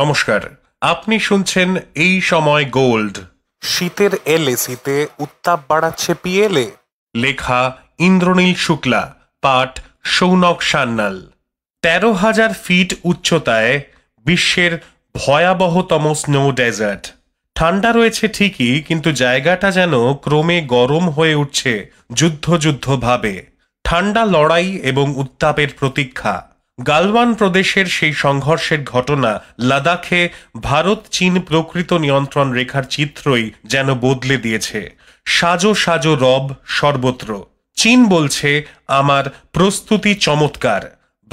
নমস্কার আপনি শুনছেন এই সময় গোল্ড শীতের এলে শীতে উত্তাপ বাড়াচ্ছে পিএলএ লেখা ইন্দ্রনীল শুক্লা পাঠ সৌনক সান্যাল তেরো হাজার ফিট উচ্চতায় বিশ্বের ভয়াবহতম স্নো ডেজার্ট ঠান্ডা রয়েছে ঠিকই কিন্তু জায়গাটা যেন ক্রমে গরম হয়ে উঠছে যুদ্ধ যুদ্ধ ভাবে ঠান্ডা লড়াই এবং উত্তাপের প্রতীক্ষা গালওয়ান প্রদেশের সেই সংঘর্ষের ঘটনা লাদাখে ভারত চীন প্রকৃত নিয়ন্ত্রণ রেখার চিত্রই যেন বদলে দিয়েছে সাজো সাজো রব সর্বত্র চীন বলছে আমার প্রস্তুতি চমৎকার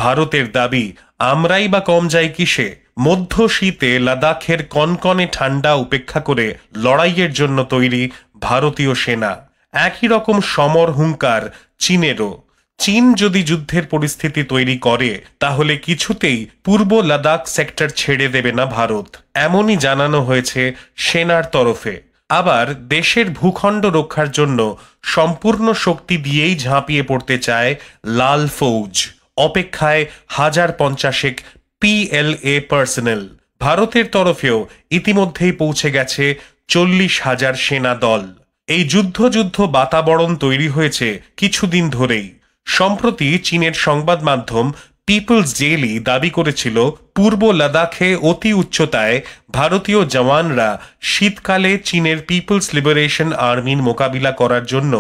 ভারতের দাবি আমরাই বা কম যাই কিসে মধ্য শীতে লাদাখের কনকনে ঠান্ডা উপেক্ষা করে লড়াইয়ের জন্য তৈরি ভারতীয় সেনা একই রকম সমর হুঙ্কার চীনেরও চীন যদি যুদ্ধের পরিস্থিতি তৈরি করে তাহলে কিছুতেই পূর্ব লাদাখ সেক্টর ছেড়ে দেবে না ভারত এমনই জানানো হয়েছে সেনার তরফে আবার দেশের ভূখণ্ড রক্ষার জন্য সম্পূর্ণ শক্তি দিয়েই ঝাঁপিয়ে পড়তে চায় লাল ফৌজ অপেক্ষায় হাজার পঞ্চাশেক পিএলএ পার্সোনেল ভারতের তরফেও ইতিমধ্যেই পৌঁছে গেছে চল্লিশ হাজার সেনা দল এই যুদ্ধযুদ্ধ বাতাবরণ তৈরি হয়েছে কিছুদিন ধরেই সম্প্রতি চীনের সংবাদ মাধ্যম পিপলস ডেইলি দাবি করেছিল পূর্ব লাদাখে অতি উচ্চতায় ভারতীয় জওয়ানরা শীতকালে চীনের পিপলস লিবারেশন আর্মির মোকাবিলা করার জন্য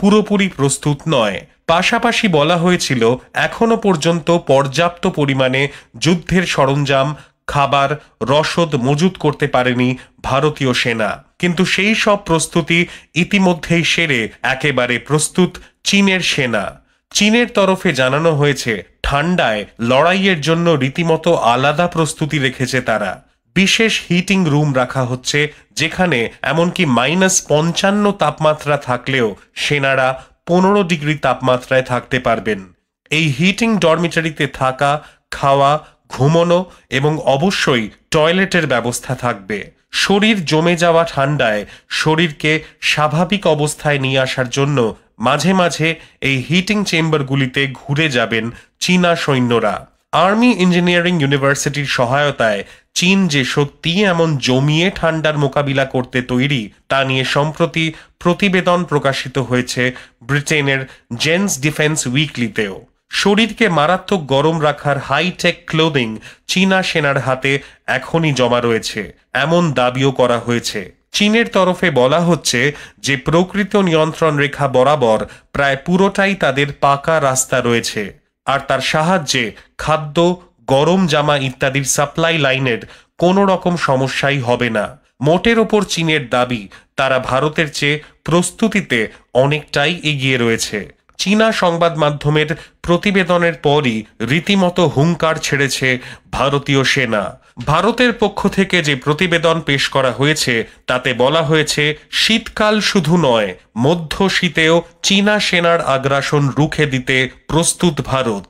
পুরোপুরি প্রস্তুত নয় পাশাপাশি বলা হয়েছিল এখনও পর্যন্ত পর্যাপ্ত পরিমাণে যুদ্ধের সরঞ্জাম খাবার রসদ মজুত করতে পারেনি ভারতীয় সেনা কিন্তু সেই সব প্রস্তুতি ইতিমধ্যেই সেরে একেবারে প্রস্তুত চীনের সেনা চীনের তরফে জানানো হয়েছে ঠান্ডায় লড়াইয়ের জন্য রীতিমতো আলাদা প্রস্তুতি রেখেছে তারা বিশেষ হিটিং রুম রাখা হচ্ছে যেখানে এমনকি মাইনাস পঞ্চান্ন তাপমাত্রা থাকলেও সেনারা পনেরো ডিগ্রি তাপমাত্রায় থাকতে পারবেন এই হিটিং ডরমিটারিতে থাকা খাওয়া ঘুমনো এবং অবশ্যই টয়লেটের ব্যবস্থা থাকবে শরীর জমে যাওয়া ঠান্ডায় শরীরকে স্বাভাবিক অবস্থায় নিয়ে আসার জন্য মাঝে মাঝে এই হিটিং চেম্বারগুলিতে ঘুরে যাবেন চীনা সৈন্যরা আর্মি ইঞ্জিনিয়ারিং ইউনিভার্সিটির সহায়তায় চীন যে সত্যি এমন জমিয়ে ঠান্ডার মোকাবিলা করতে তৈরি তা নিয়ে সম্প্রতি প্রতিবেদন প্রকাশিত হয়েছে ব্রিটেনের জেন্স ডিফেন্স উইকলিতেও শরীরকে মারাত্মক গরম রাখার হাইটেক ক্লোদিং চীনা সেনার হাতে এখনই জমা রয়েছে এমন দাবিও করা হয়েছে চীনের তরফে বলা হচ্ছে যে প্রকৃত নিয়ন্ত্রণ রেখা বরাবর প্রায় পুরোটাই তাদের পাকা রাস্তা রয়েছে আর তার সাহায্যে খাদ্য গরম জামা ইত্যাদির সাপ্লাই লাইনের কোনো রকম সমস্যাই হবে না মোটের ওপর চীনের দাবি তারা ভারতের চেয়ে প্রস্তুতিতে অনেকটাই এগিয়ে রয়েছে চীনা সংবাদ মাধ্যমের প্রতিবেদনের পরই রীতিমতো হুঙ্কার ছেড়েছে ভারতীয় সেনা ভারতের পক্ষ থেকে যে প্রতিবেদন পেশ করা হয়েছে তাতে বলা হয়েছে শীতকাল শুধু নয় মধ্য শীতেও চীনা সেনার আগ্রাসন রুখে দিতে প্রস্তুত ভারত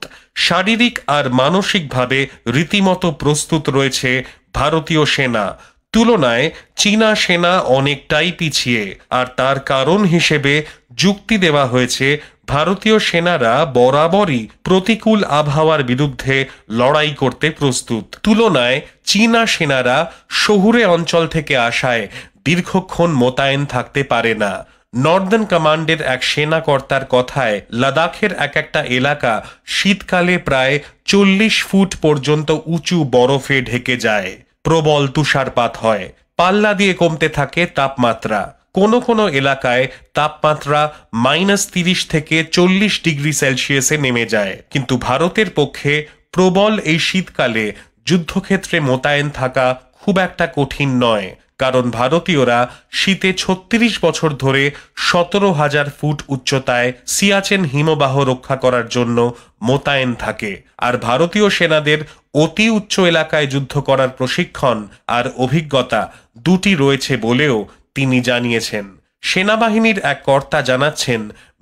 শারীরিক আর মানসিকভাবে রীতিমতো প্রস্তুত রয়েছে ভারতীয় সেনা তুলনায় চীনা সেনা অনেকটাই পিছিয়ে আর তার কারণ হিসেবে যুক্তি দেওয়া হয়েছে ভারতীয় সেনারা বরাবরই প্রতিকূল আবহাওয়ার বিরুদ্ধে লড়াই করতে প্রস্তুত তুলনায় চীনা সেনারা শহুরে অঞ্চল থেকে আসায় দীর্ঘক্ষণ মোতায়েন থাকতে পারে না নর্দার্ন কমান্ডের এক সেনাকর্তার কথায় লাদাখের এক একটা এলাকা শীতকালে প্রায় চল্লিশ ফুট পর্যন্ত উঁচু বরফে ঢেকে যায় প্রবল তুষারপাত হয় পাল্লা দিয়ে কমতে থাকে তাপমাত্রা কোনো কোনো এলাকায় তাপমাত্রা মাইনাস তিরিশ থেকে চল্লিশ ডিগ্রি সেলসিয়াসে নেমে যায় কিন্তু ভারতের পক্ষে প্রবল এই শীতকালে যুদ্ধক্ষেত্রে মোতায়েন থাকা খুব একটা কঠিন নয় কারণ ভারতীয়রা শীতে ছত্রিশ বছর ধরে সতেরো হাজার ফুট উচ্চতায় সিয়াচেন হিমবাহ রক্ষা করার জন্য মোতায়েন থাকে আর ভারতীয় সেনাদের অতি উচ্চ এলাকায় যুদ্ধ করার প্রশিক্ষণ আর অভিজ্ঞতা দুটি রয়েছে বলেও তিনি জানিয়েছেন সেনাবাহিনীর এক কর্তা জানাচ্ছেন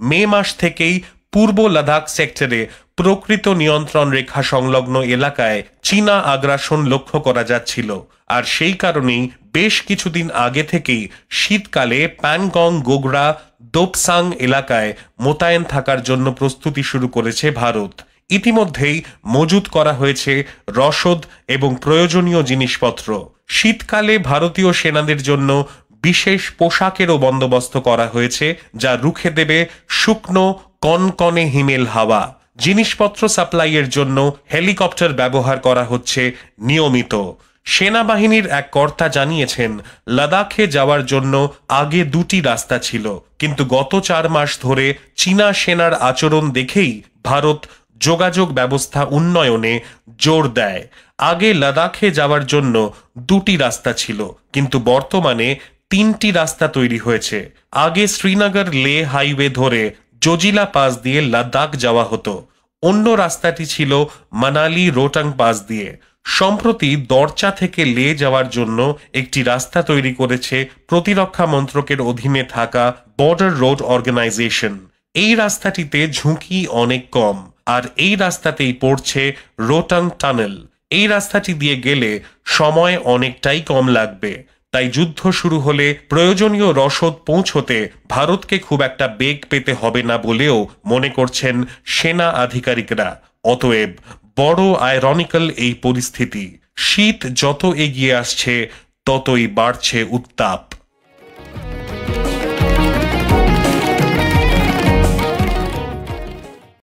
মে মাস থেকেই পূর্ব লাদাখ সেক্টরে প্রকৃত নিয়ন্ত্রণ রেখা সংলগ্ন এলাকায় চীনা আগ্রাসন লক্ষ্য করা যাচ্ছিল আর সেই কারণেই বেশ কিছুদিন আগে থেকেই শীতকালে প্যানগং গোগরা দোপসাং এলাকায় মোতায়েন থাকার জন্য প্রস্তুতি শুরু করেছে ভারত ইতিমধ্যেই মজুত করা হয়েছে রসদ এবং প্রয়োজনীয় জিনিসপত্র শীতকালে ভারতীয় সেনাদের জন্য বিশেষ পোশাকেরও বন্দোবস্ত করা হয়েছে যা রুখে দেবে শুকনো কনকনে হিমেল হাওয়া জিনিসপত্র সাপ্লাইয়ের জন্য হেলিকপ্টার ব্যবহার করা হচ্ছে নিয়মিত সেনাবাহিনীর এক কর্তা জানিয়েছেন লাদাখে যাওয়ার জন্য আগে দুটি রাস্তা ছিল কিন্তু গত চার মাস ধরে চীনা সেনার আচরণ দেখেই ভারত যোগাযোগ ব্যবস্থা উন্নয়নে জোর দেয় আগে লাদাখে যাওয়ার জন্য দুটি রাস্তা ছিল কিন্তু বর্তমানে তিনটি রাস্তা তৈরি হয়েছে আগে শ্রীনগর লে হাইওয়ে ধরে জজিলা পাস দিয়ে লাদাখ যাওয়া হতো অন্য রাস্তাটি ছিল মানালি রোটাং পাস দিয়ে সম্প্রতি দরচা থেকে লে যাওয়ার জন্য একটি রাস্তা তৈরি করেছে প্রতিরক্ষা মন্ত্রকের অধীনে থাকা বর্ডার রোড অর্গানাইজেশন এই রাস্তাটিতে ঝুঁকি অনেক কম আর এই রাস্তাতেই পড়ছে রোটাং টানেল এই রাস্তাটি দিয়ে গেলে সময় অনেকটাই কম লাগবে তাই যুদ্ধ শুরু হলে প্রয়োজনীয় রসদ পৌঁছতে ভারতকে খুব একটা বেগ পেতে হবে না বলেও মনে করছেন সেনা আধিকারিকরা অতএব বড় আয়রনিক্যাল এই পরিস্থিতি শীত যত এগিয়ে আসছে ততই বাড়ছে উত্তাপ